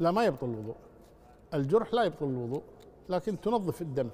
لا ما يبطل الوضوء الجرح لا يبطل الوضوء لكن تنظف الدم